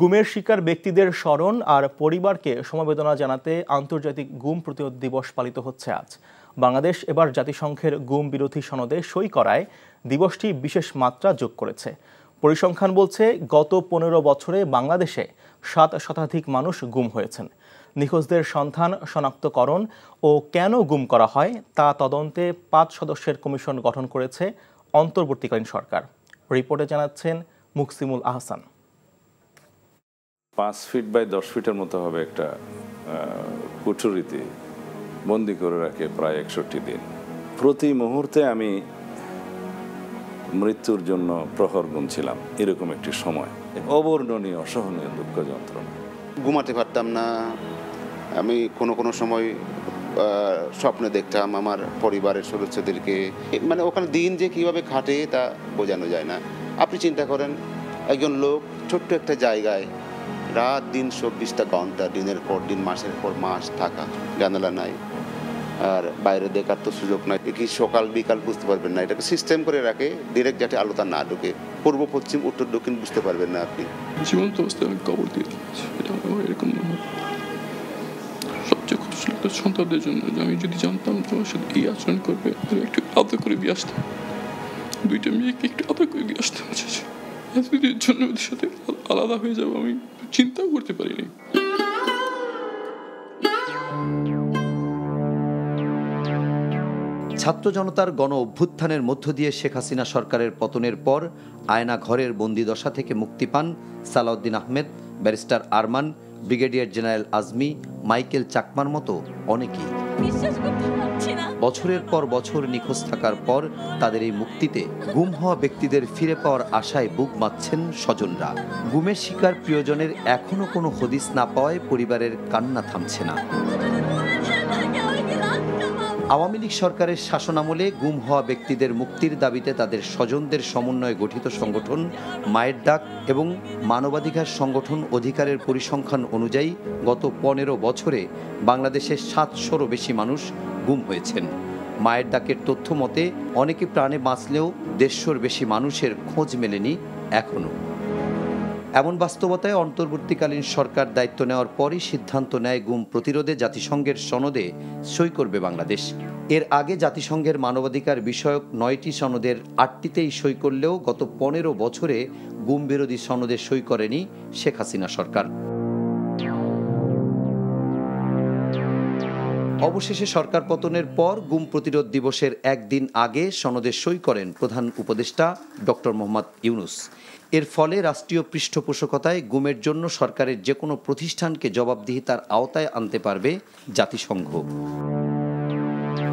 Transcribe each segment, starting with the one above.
গুমের শিকার ব্যক্তিদের স্মরণ আর পরিবারকে সমবেদনা জানাতে আন্তর্জাতিক গুম প্রতিরোধ দিবস পালিত হচ্ছে আজ বাংলাদেশ এবার জাতিসংঘের গুম বিরোধী সনদে সই করায় দিবসটি বিশেষ মাত্রা যোগ করেছে পরিসংখ্যান বলছে গত পনেরো বছরে বাংলাদেশে সাত শতাধিক মানুষ গুম হয়েছেন নিখোঁজদের সন্ধান শনাক্তকরণ ও কেন গুম করা হয় তা তদন্তে পাঁচ সদস্যের কমিশন গঠন করেছে অন্তর্বর্তীকালীন সরকার রিপোর্টে জানাচ্ছেন মুকসিমুল আহসান পাঁচ ফিট বাই দশ ফিটের মতো হবে একটা কুঠুরিতে বন্দি করে রাখে প্রায় একষট্টি দিন প্রতি মুহূর্তে আমি মৃত্যুর জন্য প্রহর গুনছিলাম এরকম একটি সময় অবর্ণনীয় অসহনীয় দুঃখ যন্ত্রণা ঘুমাতে পারতাম না আমি কোনো কোনো সময় স্বপ্নে দেখতাম আমার পরিবারের সদস্যদেরকে মানে ওখানে দিন যে কিভাবে খাটে তা বোঝানো যায় না আপনি চিন্তা করেন একজন লোক ছোট্ট একটা জায়গায় রাত দিন চব্বিশটা ঘন্টা দিনের পর দিন মাসের পর মাস থাকা জানালা নাই আর বাইরে দেখার তো সুযোগ নাই কি সকাল বিকাল বুঝতে পারবেন না এটাকে সিস্টেম করে রাখে ডিরেক্ট যাতে আলোটা না ঢুকে পূর্ব পশ্চিম উত্তর দক্ষিণ বুঝতে পারবেন না আপনি জীবন্ত অবস্থায় আমি কবর দিয়ে এরকম সবচেয়ে খুব সুন্দর সন্তানদের জন্য আমি যদি জানতাম তোমার সাথে এই আচরণ করবে একটু আদর করে দিয়ে আসতাম দুইটা মেয়েকে একটু আদর করে দিয়ে আসতাম জন্য ওদের সাথে আলাদা হয়ে যাবো আমি চিন্তাও করতে পারিনি ছাত্র জনতার গণ অভ্যুত্থানের মধ্য দিয়ে শেখ হাসিনা সরকারের পতনের পর আয়না ঘরের বন্দিদশা থেকে মুক্তি পান Salahuddin Ahmed barrister Arman brigadier general Azmi Michael চাকমার মতো অনেকেই বছরের পর বছর নিখোঁজ থাকার পর তাদের এই মুক্তিতে গুম হওয়া ব্যক্তিদের ফিরে পাওয়ার আশায় বুক মাচ্ছেন স্বজনরা গুমের শিকার প্রিয়জনের এখনও কোনো হদিস না পাওয়ায় পরিবারের কান্না থামছে না আওয়ামী লীগ সরকারের শাসনামলে গুম হওয়া ব্যক্তিদের মুক্তির দাবিতে তাদের স্বজনদের সমন্বয়ে গঠিত সংগঠন মায়ের ডাক এবং মানবাধিকার সংগঠন অধিকারের পরিসংখ্যান অনুযায়ী গত পনেরো বছরে বাংলাদেশে সাতশোরও বেশি মানুষ গুম হয়েছেন মায়ের ডাকের তথ্য মতে অনেকে প্রাণে বাঁচলেও দেড়শোর বেশি মানুষের খোঁজ মেলেনি এখনও এমন বাস্তবতায় অন্তর্বর্তীকালীন সরকার দায়িত্ব নেওয়ার পরই সিদ্ধান্ত নেয় গুম প্রতিরোধে জাতিসংঘের সনদে সই করবে বাংলাদেশ এর আগে জাতিসংঘের মানবাধিকার বিষয়ক নয়টি সনদের আটটিতেই সই করলেও গত পনেরো বছরে গুম বিরোধী সনদে সই করেনি শেখ হাসিনা সরকার অবশেষে সরকার পতনের পর গুম প্রতিরোধ দিবসের একদিন আগে সনদে সই করেন প্রধান উপদেষ্টা ডক্টর মোহাম্মদ ইউনুস এর ফলে রাষ্ট্রীয় পৃষ্ঠপোষকতায় গুমের জন্য সরকারের যে কোনো প্রতিষ্ঠানকে জবাবদিহিতার আওতায় আনতে পারবে জাতিসংঘ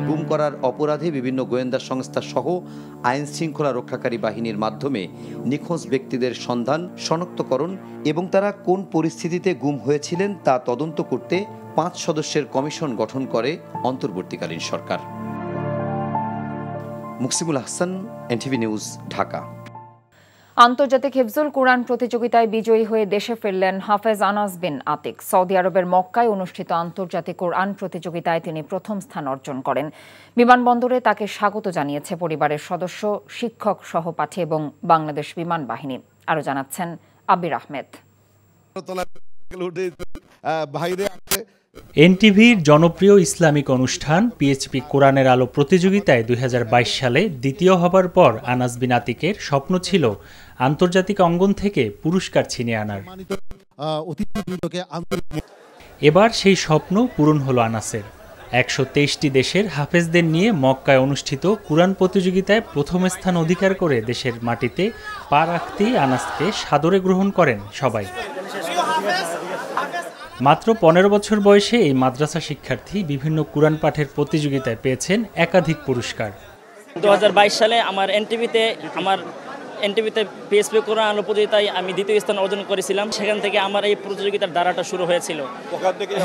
গুম করার অপরাধে বিভিন্ন গোয়েন্দা সংস্থা সহ আইন শৃঙ্খলা রক্ষাকারী বাহিনীর মাধ্যমে নিখোঁজ ব্যক্তিদের সন্ধান শনাক্তকরণ এবং তারা কোন পরিস্থিতিতে গুম হয়েছিলেন তা তদন্ত করতে পাঁচ সদস্যের কমিশন গঠন করে অন্তর্বর্তীকালীন সরকার মুকসিবুল হাসান এনটিভি নিউজ ঢাকা আন্তর্জাতিক হিফজুল কোরআন প্রতিযোগিতায় বিজয়ী হয়ে দেশে ফিরলেন হাফেজ আনাস বিন আতিক সৌদি আরবের মক্কায় অনুষ্ঠিত আন্তর্জাতিক কোরআন প্রতিযোগিতায় তিনি প্রথম স্থান অর্জন করেন বিমানবন্দরে তাকে স্বাগত জানিয়েছে পরিবারের সদস্য শিক্ষক সহপাঠী এবং বাংলাদেশ বিমান বাহিনী আরও জানাচ্ছেন আবির আহমেদ এনটিভির জনপ্রিয় ইসলামিক অনুষ্ঠান পিএইচপি কোরআনের আলো প্রতিযোগিতায় দুই সালে দ্বিতীয় হবার পর আনাস বিন আতিকের স্বপ্ন ছিল আন্তর্জাতিক অঙ্গন থেকে পুরস্কার ছিনিয়ে আনার এবার সেই স্বপ্ন পূরণ হলো আনাসের একশো তেইশটি দেশের হাফেজদের নিয়ে মক্কায় অনুষ্ঠিত কোরআন প্রতিযোগিতায় প্রথম স্থান অধিকার করে দেশের মাটিতে পা রাখতেই আনাসকে সাদরে গ্রহণ করেন সবাই মাত্র পনেরো বছর বয়সে এই মাদ্রাসা শিক্ষার্থী বিভিন্ন কোরআন পাঠের প্রতিযোগিতায় পেয়েছেন একাধিক পুরস্কার দু সালে আমার এনটিভিতে আমার এনটিভিতে পিএসপি কোরআন আলো প্রতিযোগিতায় আমি দ্বিতীয় স্থান অর্জন করেছিলাম সেখান থেকে আমার এই প্রতিযোগিতার দ্বারাটা শুরু হয়েছিল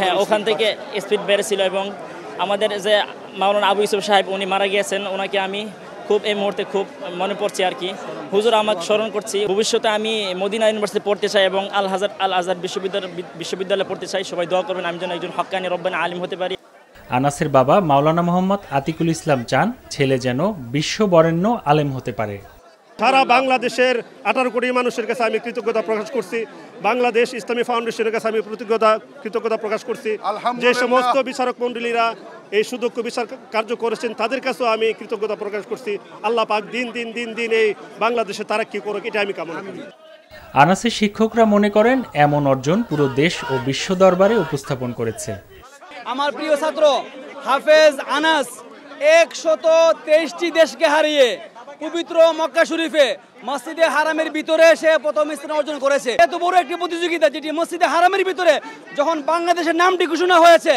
হ্যাঁ ওখান থেকে স্পিড হ্যাঁ, বেড়েছিল এবং আমাদের যে মাওলানা আবু ইউসুফ সাহেব উনি মারা গিয়েছেন ওনাকে আমি খুব এই মুহূর্তে খুব মনে পড়ছে আর কি হুজুর আমাকে স্মরণ করছি ভবিষ্যতে আমি মদিনা ইউনিভার্সিটি পড়তে চাই এবং আল হাজার আল আজহার বিশ্ববিদ্যালয় বিশ্ববিদ্যালয়ে পড়তে চাই সবাই দোয়া করবেন আমি যেন একজন হকানি রব্বান আলিম হতে পারি আনাসের বাবা মাওলানা মোহাম্মদ আতিকুল ইসলাম চান ছেলে যেন বিশ্ব বরেণ্য আলেম হতে পারে সারা বাংলাদেশের আঠারো কোটি মানুষের কাছে আমি কৃতজ্ঞতা প্রকাশ করছি বাংলাদেশ ইসলামী ফাউন্ডেশনের কাছে আমি কৃতজ্ঞতা কৃতজ্ঞতা প্রকাশ করছি যে সমস্ত বিচারক মন্ডলীরা এই সুদক্ষ বিচার কার্য করেছেন তাদের কাছেও আমি কৃতজ্ঞতা প্রকাশ করছি আল্লাহ পাক দিন দিন দিন দিন এই বাংলাদেশে তারা কি করুক এটা আমি কামনা করি আনাসের শিক্ষকরা মনে করেন এমন অর্জন পুরো দেশ ও বিশ্ব দরবারে উপস্থাপন করেছে আমার প্রিয় ছাত্র হাফেজ আনাস একশত তেইশটি দেশকে হারিয়ে পবিত্র মক্কা শরীফে মসজিদে হারামের ভিতরে সে প্রথম স্থান অর্জন করেছে এত বড় একটি প্রতিযোগিতা যেটি মসজিদে হারামের ভিতরে যখন বাংলাদেশের নামটি ঘোষণা হয়েছে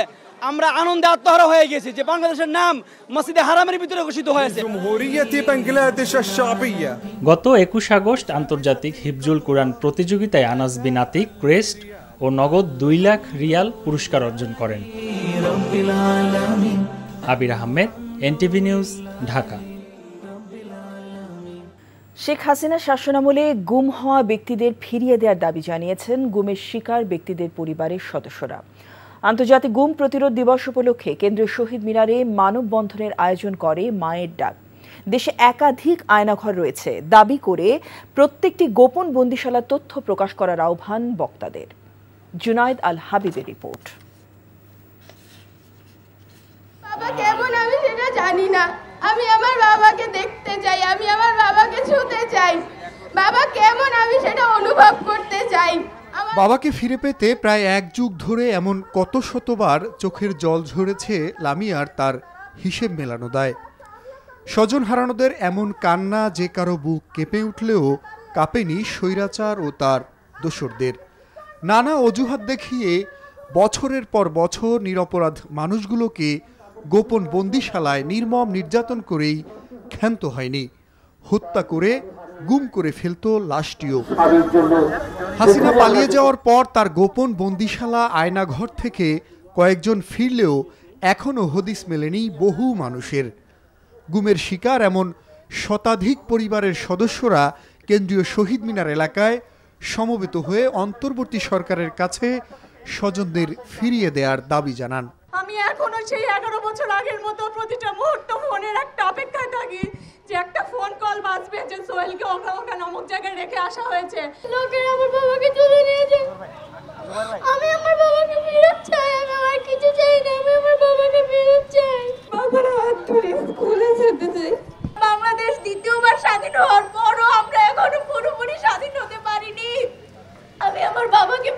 আমরা আনন্দে আত্মহারা হয়ে গেছি যে বাংলাদেশের নাম মসজিদে হারামের ভিতরে ঘোষিত হয়েছে গত একুশ আগস্ট আন্তর্জাতিক হিফজুল কোরআন প্রতিযোগিতায় আনাস বিন আতিক ক্রেস্ট ও নগদ দুই লাখ রিয়াল পুরস্কার অর্জন করেন আবির আহমেদ এনটিভি নিউজ ঢাকা শেখ হাসিনা শাসনামলে গুম হওয়া ব্যক্তিদের ফিরিয়ে দেওয়ার দাবি জানিয়েছেন গুমের শিকার ব্যক্তিদের পরিবারের সদস্যরা আন্তর্জাতিক গুম প্রতিরোধ দিবস উপলক্ষে কেন্দ্রীয় শহীদ মিনারে মানববন্ধনের আয়োজন করে মায়ের ডাক দেশে একাধিক আয়নাঘর রয়েছে দাবি করে প্রত্যেকটি গোপন বন্দিশালার তথ্য প্রকাশ করার আহ্বান বক্তাদের জুনায়দ আল হাবিবের রিপোর্ট বাবা কেমন আমি জানি না আমি আমার বাবাকে দেখতে চাই আমি আমার বাবাকে ছুঁতে চাই বাবা কেমন আমি সেটা অনুভব করতে চাই বাবাকে ফিরে পেতে প্রায় এক যুগ ধরে এমন কত শতবার চোখের জল ঝরেছে লামিয়ার তার হিসেব মেলানো দেয় স্বজন হারানোদের এমন কান্না যে কারো বুক কেঁপে উঠলেও কাঁপেনি স্বৈরাচার ও তার দোসরদের নানা অজুহাত দেখিয়ে বছরের পর বছর নিরপরাধ মানুষগুলোকে গোপন বন্দিশালায় নির্মম নির্যাতন করেই ক্ষান্ত হয়নি হত্যা করে গুম করে ফেলত লাশটিও হাসিনা পালিয়ে যাওয়ার পর তার গোপন বন্দিশালা আয়নাঘর থেকে কয়েকজন ফিরলেও এখনও হদিস মেলেনি বহু মানুষের গুমের শিকার এমন শতাধিক পরিবারের সদস্যরা কেন্দ্রীয় শহীদ মিনার এলাকায় সমবেত হয়ে অন্তর্বর্তী সরকারের কাছে স্বজনদের ফিরিয়ে দেওয়ার দাবি জানান আমি এখনো সেই এগারো বছর আগের মতো প্রতিটা মুহূর্ত ফোনের একটা অপেক্ষায় থাকি যে একটা ফোন কল বাজবে যে সোহেলকে ওখা ওখা নামক জায়গায় রেখে আসা হয়েছে লোকের আমার বাবাকে তুলে নিয়েছে আমি আমার বাবাকে ফেরত চাই আমি আমার কিছু চাই না আমি আমার বাবাকে ফেরত চাই বাবার হাত ধরে স্কুলে যেতে চাই বাংলাদেশ দ্বিতীয়বার স্বাধীন হওয়ার পরও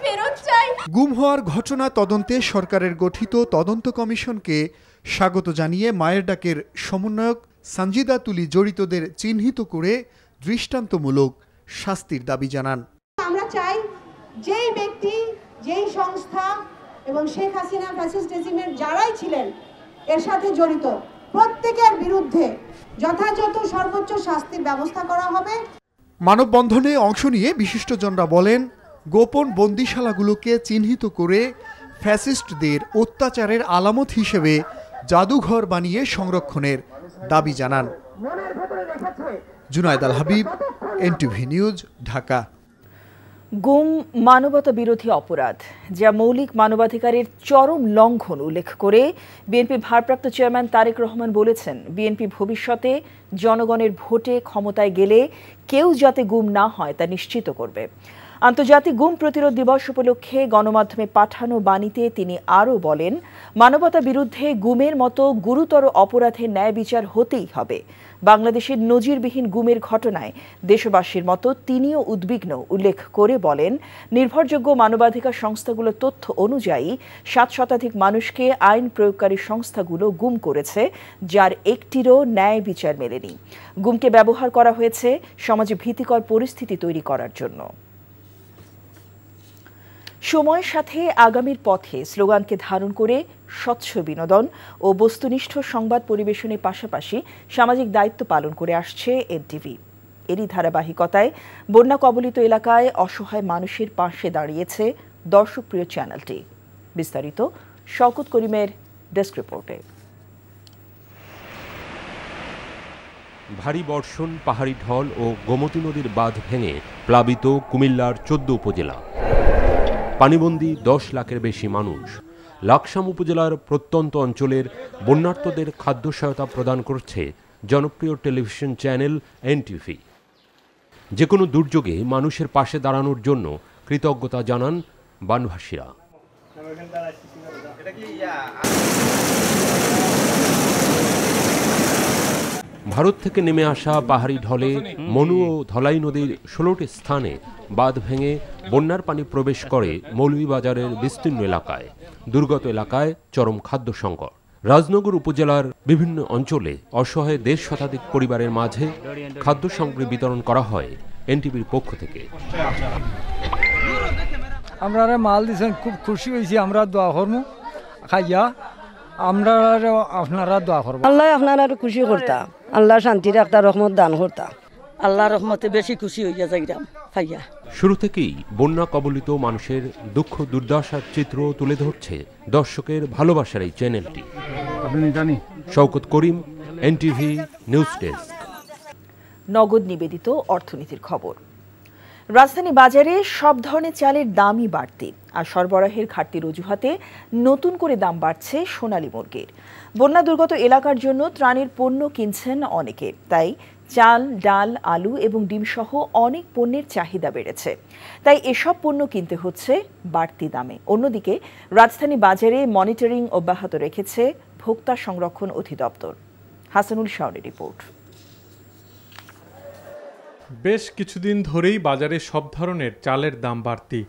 ফেরত চাই গুম হওয়ার ঘটনা তদন্তে সরকারের গঠিত তদন্ত কমিশনকে স্বাগত জানিয়ে মায়ের ডাকের সমন্বয়ক সানজিদা তুলি জড়িতদের চিহ্নিত করে দৃষ্টান্তমূলক শাস্তির দাবি জানান আমরা চাই যেই ব্যক্তি যেই সংস্থা এবং শেখ হাসিনা ফ্যাসিস রেজিমের যারাই ছিলেন এর সাথে জড়িত প্রত্যেকের বিরুদ্ধে যথাযথ সর্বোচ্চ শাস্তির ব্যবস্থা করা হবে মানববন্ধনে অংশ নিয়ে বিশিষ্টজনরা বলেন গোপন বন্দিশালাগুলোকে চিহ্নিত করে ফ্যাসিস্টদের অত্যাচারের আলামত হিসেবে জাদুঘর বানিয়ে সংরক্ষণের দাবি জানান জুনায়দ আল হাবিব এনটিভি নিউজ ঢাকা গুম মানবতা বিরোধী অপরাধ যা মৌলিক মানবাধিকারের চরম লঙ্ঘন উল্লেখ করে বিএনপি ভারপ্রাপ্ত চেয়ারম্যান তারেক রহমান বলেছেন বিএনপি ভবিষ্যতে জনগণের ভোটে ক্ষমতায় গেলে কেউ যাতে গুম না হয় তা নিশ্চিত করবে আন্তর্জাতিক গুম প্রতিরোধ দিবস উপলক্ষে গণমাধ্যমে পাঠানো বাণীতে তিনি আরও বলেন মানবতা বিরুদ্ধে গুমের মতো গুরুতর অপরাধের ন্যায় বিচার হতেই হবে বাংলাদেশের নজিরবিহীন গুমের ঘটনায় দেশবাসীর মতো তিনিও উদ্বিগ্ন উল্লেখ করে বলেন নির্ভরযোগ্য মানবাধিকার সংস্থাগুলোর তথ্য অনুযায়ী সাত শতাধিক মানুষকে আইন প্রয়োগকারী সংস্থাগুলো গুম করেছে যার একটিরও ন্যায় বিচার মেলেনি গুমকে ব্যবহার করা হয়েছে সমাজে ভীতিকর পরিস্থিতি তৈরি করার জন্য সময়ের সাথে আগামীর পথে স্লোগানকে ধারণ করে স্বচ্ছ বিনোদন ও বস্তুনিষ্ঠ সংবাদ পরিবেশনের পাশাপাশি সামাজিক দায়িত্ব পালন করে আসছে এনটিভি এরই ধারাবাহিকতায় বন্যা কবলিত এলাকায় অসহায় মানুষের পাশে দাঁড়িয়েছে দর্শকপ্রিয় চ্যানেলটি বিস্তারিত শওকত করিমের ডেস্ক রিপোর্টে ভারী বর্ষণ পাহাড়ি ঢল ও গোমতী নদীর বাঁধ ভেঙে প্লাবিত কুমিল্লার চোদ্দ উপজেলা পানিবন্দী দশ লাখের বেশি মানুষ লাকসাম উপজেলার প্রত্যন্ত অঞ্চলের বন্যার্থদের খাদ্য সহায়তা প্রদান করছে জনপ্রিয় টেলিভিশন চ্যানেল এনটিভি যে কোনো দুর্যোগে মানুষের পাশে দাঁড়ানোর জন্য কৃতজ্ঞতা জানান বানভাসীরা ভারত থেকে নেমে আসা পাহাড়ি ঢলে মনু ও ধলাই নদীর ষোলোটি স্থানে বাঁধ ভেঙে বন্যার পানি প্রবেশ করে মৌলভীবাজারের বিস্তীর্ণ এলাকায় দুর্গত এলাকায় চরম খাদ্য সংকট রাজনগর উপজেলার বিভিন্ন অঞ্চলে অসহায় দেড় শতাধিক পরিবারের মাঝে খাদ্য সামগ্রী বিতরণ করা হয় এনটিভির পক্ষ থেকে আমরা মাল দিয়েছেন খুব খুশি হয়েছি আমরা দোয়া করবো খাইয়া আমরা আপনারা দোয়া করবো আল্লাহ আপনারা খুশি করতাম আল্লাহ শান্তি একটা রহমত দান করতাম আল্লাহ রহমতে বেশি খুশি হইয়া যাইরাম ভাইয়া শুরু থেকেই বন্যা কবলিত মানুষের দুঃখ দুর্দশার চিত্র তুলে ধরছে দর্শকের ভালোবাসার এই চ্যানেলটি আপনি Shawkat Karim NTV news desk Nagad নিবেদিত অর্থনীতির খবর রাজধানী বাজারে সব ধরনের চালের দামই বাড়তি আর সরবরাহের ঘাটতির অজুহাতে নতুন করে দাম বাড়ছে সোনালী মুরগির বন্যা দুর্গত এলাকার জন্য ত্রাণের পণ্য কিনছেন অনেকে তাই চাল ডাল আলু এবং ডিমসহ অনেক পণ্যের চাহিদা বেড়েছে তাই এসব পণ্য কিনতে হচ্ছে বাড়তি দামে অন্যদিকে রাজধানী বাজারে মনিটরিং অব্যাহত রেখেছে ভোক্তা সংরক্ষণ অধিদপ্তর হাসানুল শাহরের রিপোর্ট বেশ কিছুদিন ধরেই বাজারে সব ধরনের চালের দাম বাড়তি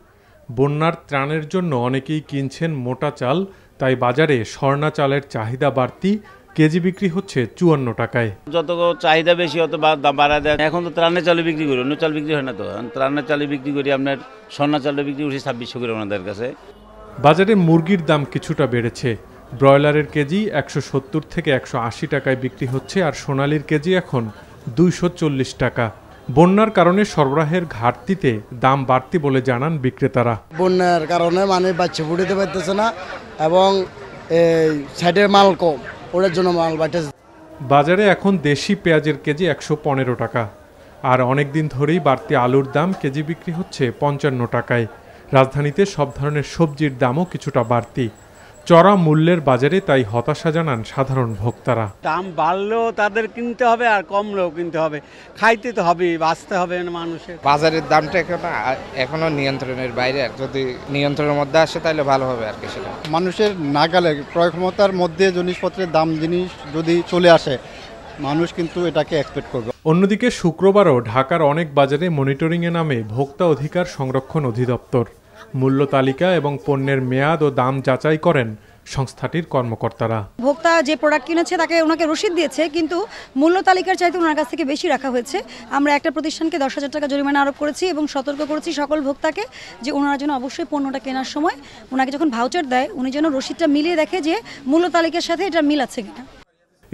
বন্যার ত্রাণের জন্য অনেকেই কিনছেন মোটা চাল তাই বাজারে স্বর্ণা চালের চাহিদা বাড়তি কেজি বিক্রি হচ্ছে চুয়ান্ন টাকায় যত চাহিদা বেশি অত দাম বাড়া দেয় এখন তো ত্রাণের চালে বিক্রি করি অন্য চাল বিক্রি হয় না তো ত্রাণের চালে বিক্রি করি আপনার স্বর্ণা চালে বিক্রি করছি ছাব্বিশশো করে ওনাদের কাছে বাজারে মুরগির দাম কিছুটা বেড়েছে ব্রয়লারের কেজি একশো সত্তর থেকে একশো আশি টাকায় বিক্রি হচ্ছে আর সোনালির কেজি এখন দুইশো চল্লিশ টাকা বন্যার কারণে সরবরাহের ঘাটতিতে দাম বাড়তি বলে জানান বিক্রেতারা বন্যার কারণে মানে বাচ্চা ফুটিতে পারতেছে না এবং সাইডের মাল কম ওটার জন্য মাল বাইটাস বাজারে এখন দেশি পেঁয়াজের কেজি একশো পনেরো টাকা আর অনেক দিন ধরেই বাড়তি আলুর দাম কেজি বিক্রি হচ্ছে পঞ্চান্ন টাকায় রাজধানীতে সব ধরনের সবজির দামও কিছুটা বাড়তি চড়া মূল্যের বাজারে তাই হতাশা জানান সাধারণ ভোক্তারা দাম বাড়লেও তাদের কিনতে হবে আর কমলেও কিনতে হবে খাইতে তো হবে বাঁচতে হবে মানুষের বাজারের দামটা এখন এখনো নিয়ন্ত্রণের বাইরে যদি নিয়ন্ত্রণের মধ্যে আসে তাহলে ভালো হবে আর কি মানুষের নাগালে ক্রয় ক্ষমতার মধ্যে জিনিসপত্রের দাম জিনিস যদি চলে আসে মানুষ কিন্তু এটাকে এক্সপেক্ট করবে অন্যদিকে শুক্রবারও ঢাকার অনেক বাজারে মনিটরিংয়ে নামে ভোক্তা অধিকার সংরক্ষণ অধিদপ্তর মূল্য তালিকা এবং পণ্যের মেয়াদ ও দাম যাচাই করেন সংস্থাটির কর্মকর্তারা ভোক্তা যে প্রোডাক্ট কিনেছে তাকে ওনাকে রসিদ দিয়েছে কিন্তু মূল্য তালিকার চাইতে ওনার কাছ থেকে বেশি রাখা হয়েছে আমরা একটা প্রতিষ্ঠানকে দশ হাজার টাকা জরিমানা আরোপ করেছি এবং সতর্ক করেছি সকল ভোক্তাকে যে ওনারা যেন অবশ্যই পণ্যটা কেনার সময় ওনাকে যখন ভাউচার দেয় উনি যেন রসিদটা মিলিয়ে দেখে যে মূল্য তালিকার সাথে এটা মিল আছে কিনা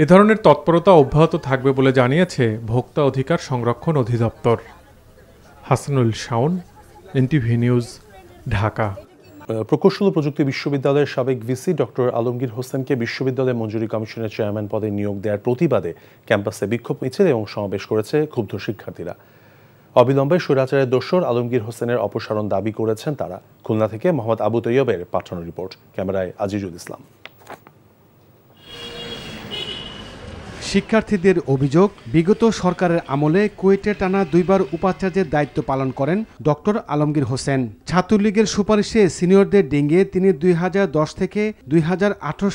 এ ধরনের তৎপরতা অব্যাহত থাকবে বলে জানিয়েছে ভোক্তা অধিকার সংরক্ষণ অধিদপ্তর হাসানুল শাওন এনটিভি নিউজ ঢাকা প্রকৌশল প্রযুক্তি বিশ্ববিদ্যালয়ের সাবেক ভিসি ডক্টর আলমগীর হোসেনকে বিশ্ববিদ্যালয় মঞ্জুরি কমিশনের চেয়ারম্যান পদে নিয়োগ দেওয়ার প্রতিবাদে ক্যাম্পাসে বিক্ষোভ মিছিল এবং সমাবেশ করেছে ক্ষুব্ধ শিক্ষার্থীরা অবিলম্বে সুরাচারের দোসর আলমগীর হোসেনের অপসারণ দাবি করেছেন তারা খুলনা থেকে মোহাম্মদ আবু তৈয়বের পাঠানো রিপোর্ট ক্যামেরায় আজিজুল ইসলাম শিক্ষার্থীদের অভিযোগ বিগত সরকারের আমলে কুয়েটে টানা দুইবার উপাচার্যের দায়িত্ব পালন করেন ডক্টর আলমগীর হোসেন ছাত্রলীগের সুপারিশে সিনিয়রদের ডেঙ্গে তিনি দুই থেকে দুই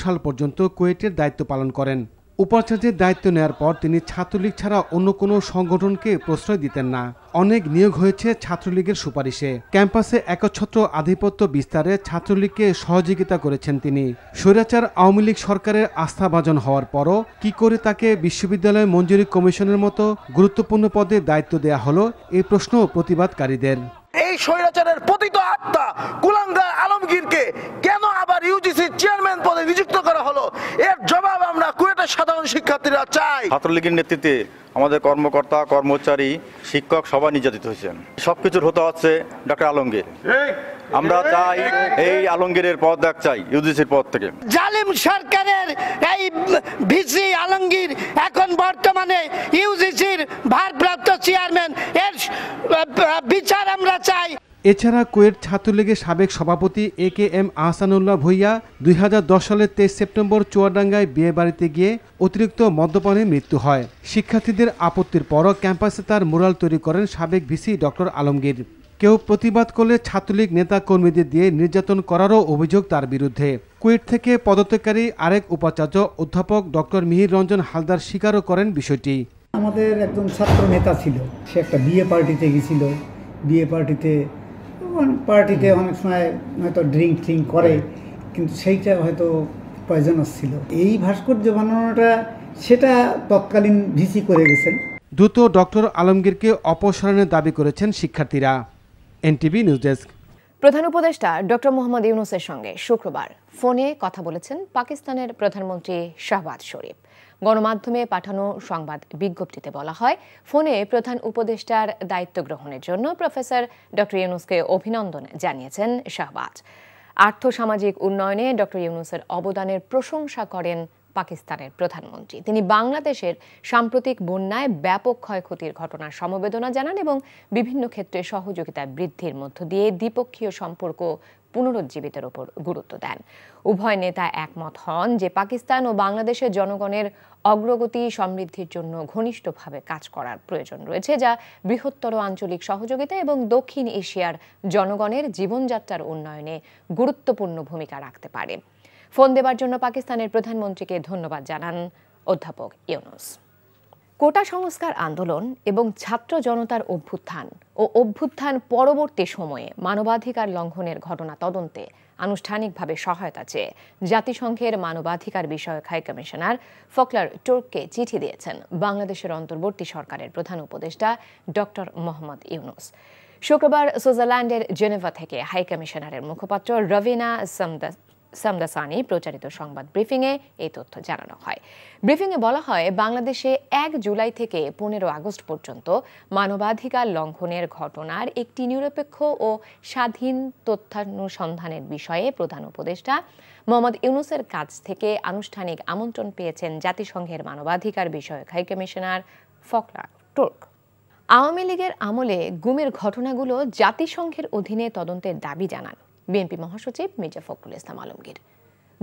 সাল পর্যন্ত কুয়েটের দায়িত্ব পালন করেন উপাচার্যের দায়িত্ব নেওয়ার পর তিনি ছাত্রলীগ ছাড়া অন্য কোনো সংগঠনকে প্রশ্রয় দিতেন না অনেক নিয়োগ হয়েছে ছাত্রলীগের সুপারিশে ক্যাম্পাসে একচ্ছত্র আধিপত্য বিস্তারে ছাত্রলীগকে সহযোগিতা করেছেন তিনি স্বৈরাচার আওয়ামী লীগ সরকারের আস্থাভাজন হওয়ার পরও কি করে তাকে বিশ্ববিদ্যালয় মঞ্জুরি কমিশনের মতো গুরুত্বপূর্ণ পদে দায়িত্ব দেয়া হলো এই প্রশ্ন প্রতিবাদকারীদের এই স্বৈরাচারের পতিত আত্মা কুলাঙ্গা আলমগীরকে কেন আবার ইউজিসি চেয়ারম্যান পদে নিযুক্ত করা হলো এর জবাব আমরা কুয়েটের সাধারণ শিক্ষার্থীরা চাই ছাত্রলীগের নেতৃত্বে আমাদের কর্মকর্তা কর্মচারী শিক্ষক সবাই নির্যাতিত হয়েছেন সব কিছুর হতে হচ্ছে ডক্টর আলমগীর আমরা চাই এই আলমগীরের পদ দেখ চাই ইউজিসির পদ থেকে জালিম সরকারের এই ভিসি আলমগীর এখন বর্তমানে ইউজিসির ভারপ্রাপ্ত চেয়ারম্যান এর বিচার আমরা চাই এছাড়া কুয়েট ছাত্রলীগের সাবেক সভাপতি A K M Ahsanullah Bhuiyan দুই সালের তেইশ সেপ্টেম্বর চুয়াডাঙ্গায় বিয়ে বাড়িতে গিয়ে অতিরিক্ত মদ্যপানে মৃত্যু হয় শিক্ষার্থীদের আপত্তির পরও ক্যাম্পাসে তার মুরাল তৈরি করেন সাবেক ভিসি ডক্টর আলমগীর কেউ প্রতিবাদ করলে ছাত্রলীগ নেতা কর্মীদের দিয়ে নির্যাতন করারও অভিযোগ তার বিরুদ্ধে কুইট থেকে পদত্যাগকারী আরেক উপাচার্য অধ্যাপক ডক্টর মিহির রঞ্জন হালদার স্বীকারও করেন বিষয়টি আমাদের একজন ছাত্র নেতা ছিল সে একটা বিয়ে পার্টিতে গেছিল বিয়ে পার্টিতে পার্টিতে অনেক সময় হয়তো ড্রিঙ্ক ট্রিঙ্ক করে কিন্তু সেইটা হয়তো প্রয়োজন ছিল এই ভাস্কর্য বানানোটা সেটা তৎকালীন ভিসি করে গেছেন দ্রুত ডক্টর আলমগীরকে অপসারণের দাবি করেছেন শিক্ষার্থীরা এনটিভি নিউজ ডেস্ক প্রধান উপদেষ্টা ডক্টর মোহাম্মদ ইউনুসের সঙ্গে শুক্রবার ফোনে কথা বলেছেন পাকিস্তানের প্রধানমন্ত্রী শাহবাজ শরীফ গণমাধ্যমে পাঠানো সংবাদ বিজ্ঞপ্তিতে বলা হয় ফোনে প্রধান উপদেষ্টার দায়িত্ব গ্রহণের জন্য প্রফেসর ডক্টর ইউনুসকে অভিনন্দন জানিয়েছেন শাহবাজ আর্থসামাজিক উন্নয়নে ডক্টর ইউনুসের অবদানের প্রশংসা করেন পাকিস্তানের প্রধানমন্ত্রী তিনি বাংলাদেশের সাম্প্রতিক বন্যায় ব্যাপক ক্ষয়ক্ষতির ঘটনার সমবেদনা জানান এবং বিভিন্ন ক্ষেত্রে সহযোগিতা বৃদ্ধির মধ্য দিয়ে দ্বিপক্ষীয় সম্পর্ক পুনরুজ্জীবিতের ওপর গুরুত্ব দেন উভয় নেতা একমত হন যে পাকিস্তান ও বাংলাদেশের জনগণের অগ্রগতি সমৃদ্ধির জন্য ঘনিষ্ঠভাবে কাজ করার প্রয়োজন রয়েছে যা বৃহত্তর আঞ্চলিক সহযোগিতা এবং দক্ষিণ এশিয়ার জনগণের জীবনযাত্রার উন্নয়নে গুরুত্বপূর্ণ ভূমিকা রাখতে পারে ফোন দেবার জন্য পাকিস্তানের প্রধানমন্ত্রীকে ধন্যবাদ জানান অধ্যাপক ইউনুস কোটা সংস্কার আন্দোলন এবং ছাত্র জনতার অভ্যুত্থান ও অভ্যুত্থান পরবর্তী সময়ে মানবাধিকার লঙ্ঘনের ঘটনা তদন্তে আনুষ্ঠানিকভাবে সহায়তা চেয়ে জাতিসংঘের মানবাধিকার বিষয়ক হাই কমিশনার ফকলার টোর্ককে চিঠি দিয়েছেন বাংলাদেশের অন্তর্বর্তী সরকারের প্রধান উপদেষ্টা ডক্টর মোহাম্মদ ইউনুস শুক্রবার সুইজারল্যান্ডের জেনেভা থেকে হাই কমিশনারের মুখপাত্র রবিনা সামদাসানি প্রচারিত সংবাদ ব্রিফিংয়ে এই তথ্য জানানো হয় ব্রিফিংয়ে বলা হয় বাংলাদেশে এক জুলাই থেকে পনেরো আগস্ট পর্যন্ত মানবাধিকার লঙ্ঘনের ঘটনার একটি নিরপেক্ষ ও স্বাধীন তথ্যানুসন্ধানের বিষয়ে প্রধান উপদেষ্টা মোহাম্মদ ইউনুসের কাছ থেকে আনুষ্ঠানিক আমন্ত্রণ পেয়েছেন জাতিসংঘের মানবাধিকার বিষয়ক high commissioner Volker Turk Awami লীগের আমলে গুমের ঘটনাগুলো জাতিসংঘের অধীনে তদন্তের দাবি জানান বিএনপি মহাসচিব মির্জা ফখরুল ইসলাম আলমগীর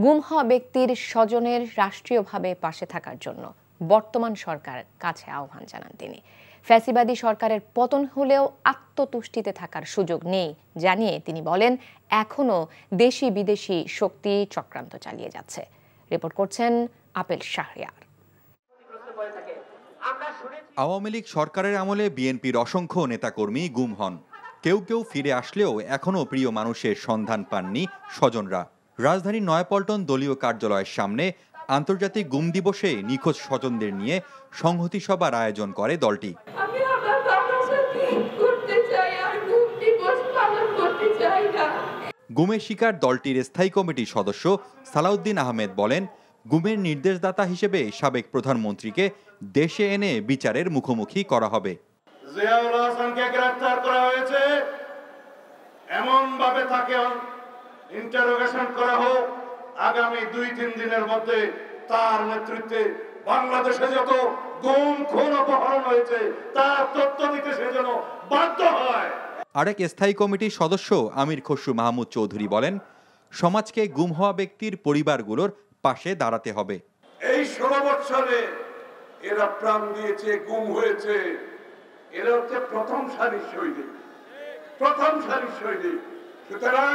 গুম হওয়া ব্যক্তির স্বজনের রাষ্ট্রীয়ভাবে পাশে থাকার জন্য বর্তমান সরকার কাছে আহ্বান জানান তিনি ফ্যাসিবাদী সরকারের পতন হলেও আত্মতুষ্টিতে থাকার সুযোগ নেই জানিয়ে তিনি বলেন এখনও দেশি বিদেশি শক্তি চক্রান্ত চালিয়ে যাচ্ছে রিপোর্ট করছেন আপেল শাহরিয়ার আওয়ামী লীগ সরকারের আমলে বিএনপির অসংখ্য নেতাকর্মী গুম হন কেউ কেউ ফিরে আসলেও এখনও প্রিয় মানুষের সন্ধান পাননি স্বজনরা রাজধানীর নয়াপল্টন দলীয় কার্যালয়ের সামনে আন্তর্জাতিক গুম দিবসে নিখোঁজ স্বজনদের নিয়ে সংহতি সভার আয়োজন করে দলটি গুমের শিকার দলটির স্থায়ী কমিটির সদস্য সালাউদ্দিন আহমেদ বলেন গুমের নির্দেশদাতা হিসেবে সাবেক প্রধানমন্ত্রীকে দেশে এনে বিচারের মুখোমুখি করা হবে জিয়াউল হাসানকে গ্রেফতার করা হয়েছে এমন ভাবে তাকে ইন্টারোগেশন করা হোক আগামী দুই তিন দিনের মধ্যে তার নেতৃত্বে বাংলাদেশে যত গুম খুন অপহরণ হয়েছে তার তথ্য দিতে সে যেন বাধ্য হয় আরেক স্থায়ী কমিটির সদস্য আমির খসরু মাহমুদ চৌধুরী বলেন সমাজকে গুম হওয়া ব্যক্তির পরিবারগুলোর পাশে দাঁড়াতে হবে এই ষোলো বছরে এরা প্রাণ দিয়েছে গুম হয়েছে এরা হচ্ছে প্রথম সারির শৈলী প্রথম সারির শৈলী সুতরাং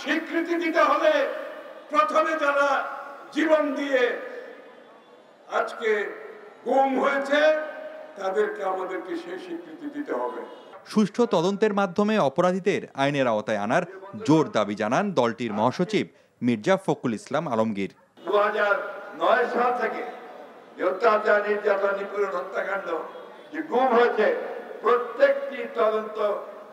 স্বীকৃতি দিতে হলে প্রথমে যারা জীবন দিয়ে আজকে গুম হয়েছে তাদেরকে আমাদেরকে সেই স্বীকৃতি দিতে হবে সুষ্ঠু তদন্তের মাধ্যমে অপরাধীদের আইনের আওতায় আনার জোর দাবি জানান দলটির মহাসচিব মির্জা ফকুল ইসলাম আলমগীর দু হাজার নয় সাল থেকে অত্যাচার নির্যাতন নিপীড়ন হত্যাকাণ্ড যে গুম হয়েছে প্রত্যেকটি তদন্ত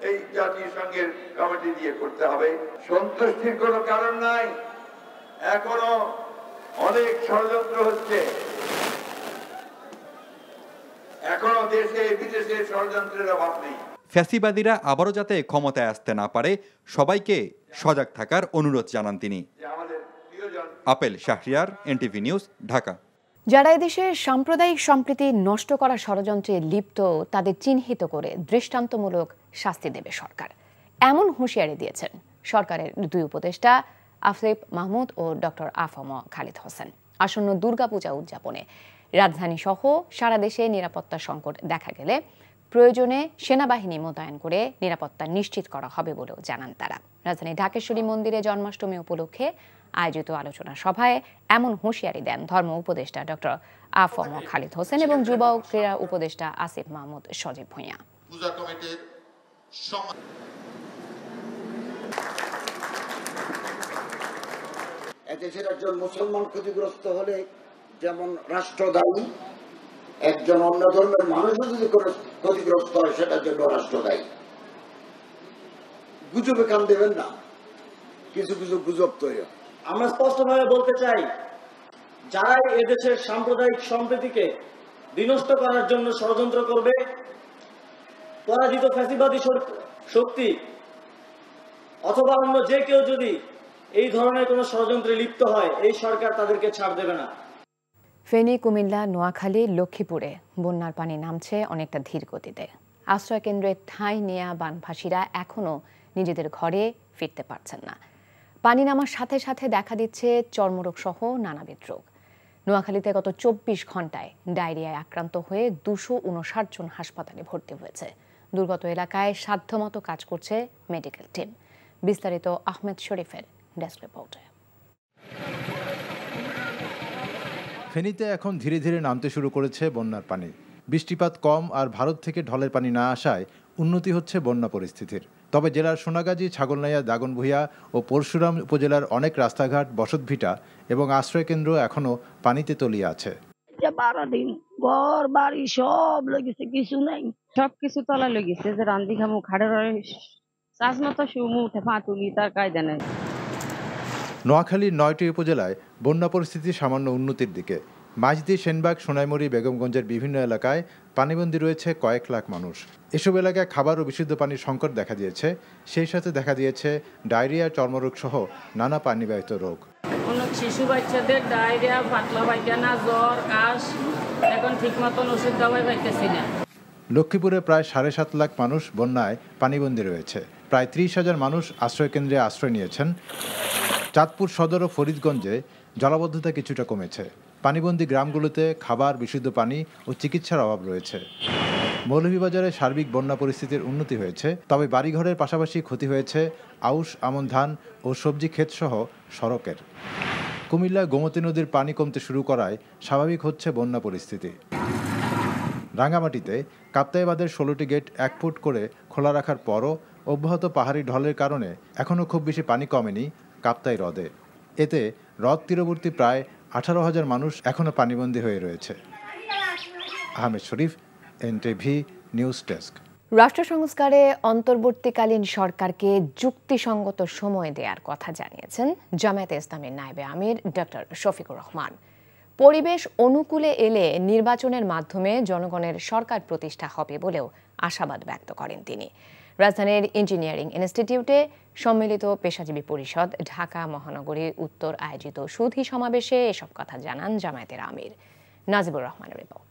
এই জাতীয় সংঘের কমিটি দিয়ে করতে হবে সন্তুষ্টির কোন কারণ নাই এখনো অনেক ষড়যন্ত্র হচ্ছে এখনো দেশে বিদেশে ষড়যন্ত্রের অভাব নেই ফ্যাসিবাদীরা আবারও যাতে ক্ষমতায় আসতে না পারে সবাইকে সজাগ থাকার অনুরোধ জানান তিনি আপেল শাহরিয়ার এনটিভি নিউজ ঢাকা যারা এদেশে সাম্প্রদায়িক সম্প্রীতি নষ্ট করা ষড়যন্ত্রে লিপ্ত তাদের চিহ্নিত করে দৃষ্টান্তমূলক শাস্তি দেবে সরকার এমন হুঁশিয়ারি দিয়েছেন সরকারের দুই উপদেষ্টা আফরিফ মাহমুদ ও ডক্টর আফম খালিদ হোসেন আসন্ন দুর্গাপূজা উদযাপনে রাজধানী সহ সারা দেশে নিরাপত্তা সংকট দেখা গেলে প্রয়োজনে সেনাবাহিনী মোতায়েন করে নিরাপত্তা নিশ্চিত করা হবে বলেও জানান তারা রাজধানী ঢাকেশ্বরী মন্দিরে জন্মাষ্টমী উপলক্ষে আয়োজিত আলোচনা সভায় এমন হুঁশিয়ারি দেন ধর্ম উপদেষ্টা ড আফম খালিদ হোসেন এবং যুব ক্রীড়া উপদেষ্টা আসিফ মাহমুদ সজীব ভূঁইয়া এদেশের একজন মুসলমান ক্ষতিগ্রস্ত হলে যেমন রাষ্ট্র দায়ী একজন অন্য ধর্মের মানুষও যদি ক্ষতিগ্রস্ত হয় সেটার জন্য রাষ্ট্র দায়ী গুজবে কান দেবেন না কিছু কিছু গুজব তৈরি হয় আমরা স্পষ্টভাবে বলতে চাই যারাই এদেশের সাম্প্রদায়িক সম্প্রীতিকে বিনষ্ট করার জন্য ষড়যন্ত্র করবে পরাজিত ফ্যাসিবাদী শক্তি অথবা অন্য যে কেউ যদি এই ধরনের কোনো ষড়যন্ত্রে লিপ্ত হয় এই সরকার তাদেরকে ছাড় দেবে না ফেনী কুমিল্লা নোয়াখালী লক্ষ্মীপুরে বন্যার পানি নামছে অনেকটা ধীর গতিতে আশ্রয়কেন্দ্রে ঠাঁই নেয়া বানভাসীরা এখনও নিজেদের ঘরে ফিরতে পারছেন না পানি নামার সাথে সাথে দেখা দিচ্ছে চর্মরোগ সহ নানাবিধ রোগ নোয়াখালীতে গত চব্বিশ ঘন্টায় ডায়রিয়ায় আক্রান্ত হয়ে দুশো উনষাট জন হাসপাতালে ভর্তি হয়েছে দুর্গত এলাকায় সাধ্যমতো কাজ করছে মেডিকেল টিম বিস্তারিত আহমেদ শরীফের ডেস্ক রিপোর্টে ফেনীতে এখন ধীরে ধীরে নামতে শুরু করেছে বন্যার পানি বৃষ্টিপাত কম আর ভারত থেকে ঢলের পানি না আসায় উন্নতি হচ্ছে বন্যা পরিস্থিতির তবে জেলার সোনাগাজী ছাগলনাইয়া দাগনভূঞা ও পরশুরাম উপজেলার অনেক রাস্তাঘাট বসতভিটা এবং আশ্রয়কেন্দ্র এখনো পানিতে তলিয়ে আছে বারো দিন ঘর বাড়ি সব লেগেছে কিছু নাই সব কিছু তলা লেগেছে যে রান্দি খামু সুমু উঠে তার কায়দা নেই নোয়াখালীর নয়টি উপজেলায় বন্যা পরিস্থিতি সামান্য উন্নতির দিকে মাঝদি সেনবাগ সোনাইমুড়ি বেগমগঞ্জের বিভিন্ন এলাকায় পানিবন্দী রয়েছে কয়েক লাখ মানুষ এসব এলাকায় খাবার ও বিশুদ্ধ পানির সংকট দেখা দিয়েছে সেই সাথে দেখা দিয়েছে ডায়রিয়া চর্মরোগ সহ নানা পানিবাহিত রোগ শিশু বাচ্চাদের ডায়রিয়া পাতলা পায়খানা জ্বর কাশ এখন ঠিক ওষুধ দাওয়াই পাইতেছি না লক্ষ্মীপুরে প্রায় সাড়ে সাত লাখ মানুষ বন্যায় পানিবন্দী রয়েছে প্রায় ত্রিশ হাজার মানুষ আশ্রয়কেন্দ্রে আশ্রয় নিয়েছেন চাঁদপুর সদর ও ফরিদগঞ্জে জলাবদ্ধতা কিছুটা কমেছে পানিবন্দী গ্রামগুলোতে খাবার বিশুদ্ধ পানি ও চিকিৎসার অভাব রয়েছে মৌলভীবাজারে সার্বিক বন্যা পরিস্থিতির উন্নতি হয়েছে তবে বাড়িঘরের পাশাপাশি ক্ষতি হয়েছে আউশ আমন ধান ও সবজি ক্ষেতসহ সড়কের কুমিল্লা গোমতী নদীর পানি কমতে শুরু করায় স্বাভাবিক হচ্ছে বন্যা পরিস্থিতি রাঙামাটিতে কাপ্তাই বাঁধের ষোলোটি গেট এক ফুট করে খোলা রাখার পরও অব্যাহত পাহাড়ি ঢলের কারণে এখনও খুব বেশি পানি কমেনি কাপ্তাই হ্রদে এতে হ্রদ তীরবর্তী প্রায় আঠারো হাজার মানুষ এখনও পানিবন্দী হয়ে রয়েছে Ahmed Sharif NTV news desk রাষ্ট্র সংস্কারে অন্তর্বর্তীকালীন সরকারকে যুক্তিসঙ্গত সময় দেওয়ার কথা জানিয়েছেন জামায়াতে ইসলামের নায়েবে আমির ডক্টর শফিকুর রহমান পরিবেশ অনুকূলে এলে নির্বাচনের মাধ্যমে জনগণের সরকার প্রতিষ্ঠা হবে বলেও আশাবাদ ব্যক্ত করেন তিনি রাজধানীর ইঞ্জিনিয়ারিং ইনস্টিটিউটে সম্মিলিত পেশাজীবী পরিষদ ঢাকা মহানগরী উত্তর আয়োজিত সুধী সমাবেশে এসব কথা জানান জামায়াতের আমির নাজিবুর রহমানের রিপোর্ট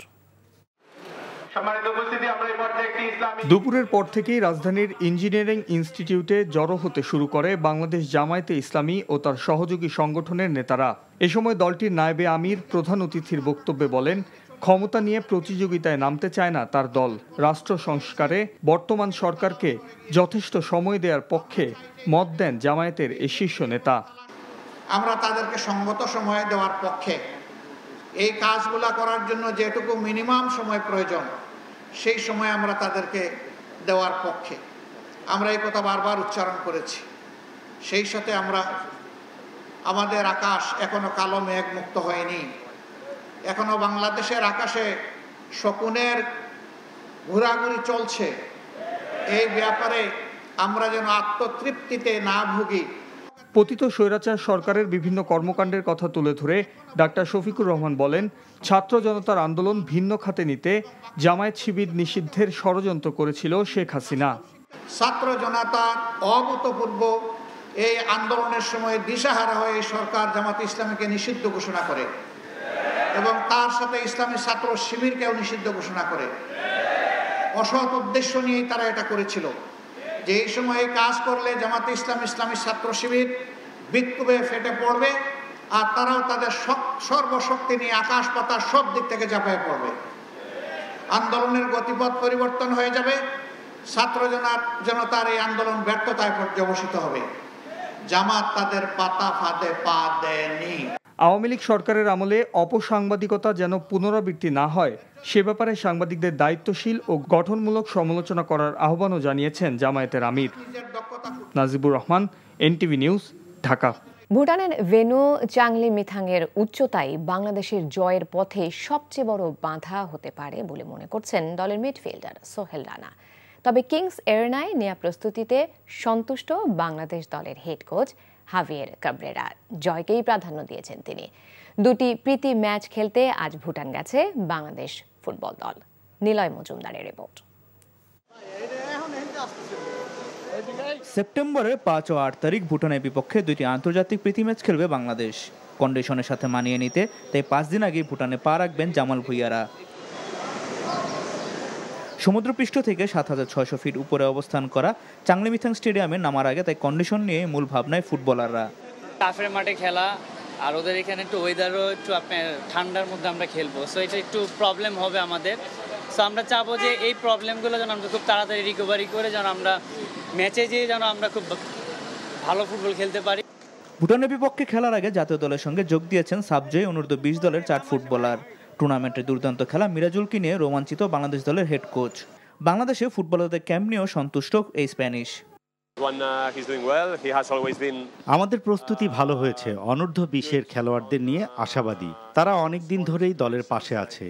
দুপুরের পর থেকেই রাজধানীর ইঞ্জিনিয়ারিং ইনস্টিটিউটে জড়ো হতে শুরু করে বাংলাদেশ জামায়াতে ইসলামী ও তার সহযোগী সংগঠনের নেতারা এ সময় দলটির নায়বে আমির প্রধান অতিথির বক্তব্যে বলেন ক্ষমতা নিয়ে প্রতিযোগিতায় নামতে চায় না তার দল রাষ্ট্র সংস্কারে বর্তমান সরকারকে যথেষ্ট সময় দেওয়ার পক্ষে মত দেন জামায়াতের এই শীর্ষ নেতা আমরা তাদেরকে সঙ্গত সময় দেওয়ার পক্ষে এই কাজগুলো করার জন্য যেটুকু মিনিমাম সময় প্রয়োজন সেই সময় আমরা তাদেরকে দেওয়ার পক্ষে আমরা এই কথা বারবার উচ্চারণ করেছি সেই সাথে আমরা আমাদের আকাশ এখনো কালো মেঘ মুক্ত হয়নি এখনো বাংলাদেশের আকাশে শকুনের ঘোরাঘুরি চলছে এই ব্যাপারে আমরা যেন আত্মতৃপ্তিতে না ভুগি পতিত স্বৈরাচার সরকারের বিভিন্ন কর্মকাণ্ডের কথা তুলে ধরে ডাক্তার শফিকুর রহমান বলেন ছাত্র জনতার আন্দোলন ভিন্ন খাতে নিতে জামায়াত শিবির নিষিদ্ধের ষড়যন্ত্র করেছিল শেখ হাসিনা ছাত্র জনতা অভূতপূর্ব এই আন্দোলনের সময় দিশাহারা হয়ে সরকার জামাত ইসলামকে নিষিদ্ধ ঘোষণা করে এবং তার সাথে ইসলামী ছাত্র শিবিরকেও নিষিদ্ধ ঘোষণা করে অসৎ উদ্দেশ্য নিয়েই তারা এটা করেছিল যে এই সময়ে কাজ করলে জামাত ইসলাম ইসলামী ছাত্র শিবির বিক্ষোভে ফেটে পড়বে আর তারাও তাদের সর্বশক্তি নিয়ে আকাশ পাতা সব দিক থেকে চাপায় পড়বে আন্দোলনের গতিপথ পরিবর্তন হয়ে যাবে ছাত্র জনতার এই আন্দোলন ব্যর্থতায় পর্যবসিত হবে জামাত তাদের পাতা ফাতে পা দেয়নি আওয়ামী লীগ সরকারের আমলে অপসাংবাদিকতা যেন পুনরাবৃত্তি না হয় সে ব্যাপারে সাংবাদিকদের দায়িত্বশীল ও গঠনমূলক সমালোচনা করার আহ্বানও জানিয়েছেন জামায়াতের আমির নাজিবুর রহমান এনটিভি নিউজ ঢাকা ভুটানের ভেনু চাংলি মিথাংয়ের উচ্চতাই বাংলাদেশের জয়ের পথে সবচেয়ে বড় বাধা হতে পারে বলে মনে করছেন দলের মিডফিল্ডার সোহেল রানা তবে কিংস এরনায় নেয়া প্রস্তুতিতে সন্তুষ্ট বাংলাদেশ দলের হেড কোচ হাভিয়ের কাবরেরা জয়কেই প্রাধান্য দিয়েছেন তিনি দুটি প্রীতি ম্যাচ খেলতে আজ ভুটান গেছে বাংলাদেশ ফুটবল দল নিলয় মজুমদারের রিপোর্ট সেপ্টেম্বরের পাঁচ ও আট তারিখ ভুটানের বিপক্ষে দুটি আন্তর্জাতিক প্রীতি ম্যাচ খেলবে বাংলাদেশ কন্ডিশনের সাথে মানিয়ে নিতে তাই পাঁচ দিন আগে ভুটানে পা রাখবেন জামাল ভুইয়ারা সমুদ্রপৃষ্ঠ থেকে সাত হাজার ছয়শো ফিট উপরে অবস্থান করা মিথাং স্টেডিয়ামে নামার আগে তাই কন্ডিশন নিয়ে মূল ভাবনায় ফুটবলাররা টাফের মাঠে খেলা আর ওদের এখানে একটু ওয়েদারও একটু আপনার ঠান্ডার মধ্যে আমরা খেলবো সো এটা একটু প্রবলেম হবে আমাদের সো আমরা চাবো যে এই প্রবলেমগুলো যেন আমরা খুব তাড়াতাড়ি রিকভারি করে যেন আমরা ম্যাচে যেয়ে যেন আমরা খুব ভালো ফুটবল খেলতে পারি ভুটানের বিপক্ষে খেলার আগে জাতীয় দলের সঙ্গে যোগ দিয়েছেন সাবজয় অনূর্ধ্ব বিশ দলের চার ফুটবলার টুর্নামেন্টে দুর্দান্ত খেলা মিরাজুলকে নিয়ে রোমাঞ্চিত বাংলাদেশ দলের হেড কোচ বাংলাদেশে ফুটবলারদের ক্যাম্প নিয়েও সন্তুষ্ট এই স্প্যানিশ uh, আমাদের প্রস্তুতি ভালো হয়েছে অনূর্ধ্ব বিশের খেলোয়াড়দের নিয়ে আশাবাদী তারা অনেক দিন ধরেই দলের পাশে আছে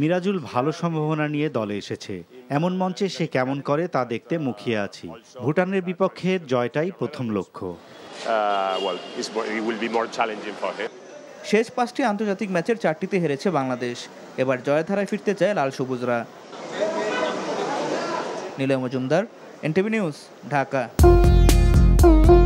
মিরাজুল ভালো সম্ভাবনা নিয়ে দলে এসেছে এমন মঞ্চে সে কেমন করে তা দেখতে মুখিয়ে আছি ভুটানের বিপক্ষে জয়টাই প্রথম লক্ষ্য uh, শেষ পাঁচটি আন্তর্জাতিক ম্যাচের চারটিতে হেরেছে বাংলাদেশ এবার জয়ধারায় ফিরতে চায় লাল সবুজরা নীলয় মজুমদার এনটিভি নিউজ ঢাকা